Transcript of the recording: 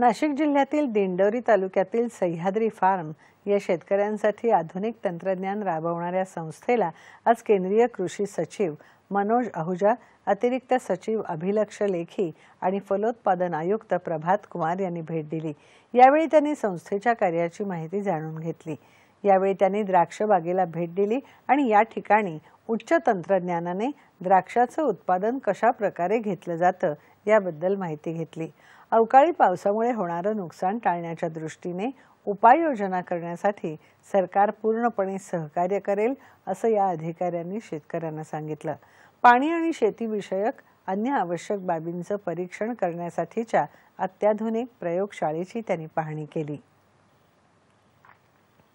नाशिक जिल्ह्यातील दिंडोरी तालुक्यातील सह्याद्री फार्म या शेतकऱ्यांसाठी आधुनिक तंत्रज्ञान राबवणाऱ्या संस्थेला आज केंद्रीय कृषी सचिव मनोज आहुजा अतिरिक्त सचिव अभिलक्ष लेखी आणि फलोत्पादन आयुक्त प्रभात कुमार यांनी भेट दिली यावेळी त्यांनी संस्थेच्या कार्याची माहिती जाणून घेतली यावेळी त्यांनी द्राक्ष बागेला भेट दिली आणि या ठिकाणी उच्च तंत्रज्ञानाने द्राक्षाचं उत्पादन कशा प्रकारे घेतलं जातं याबद्दल माहिती घेतली अवकाळी पावसामुळे होणारं नुकसान टाळण्याच्या दृष्टीने उपाययोजना करण्यासाठी सरकार पूर्णपणे सहकार्य करेल असं या अधिकाऱ्यांनी शेतकऱ्यांना सांगितलं पाणी आणि शेतीविषयक अन्य आवश्यक बाबींचं परीक्षण करण्यासाठीच्या अत्याधुनिक प्रयोगशाळेची त्यांनी पाहणी केली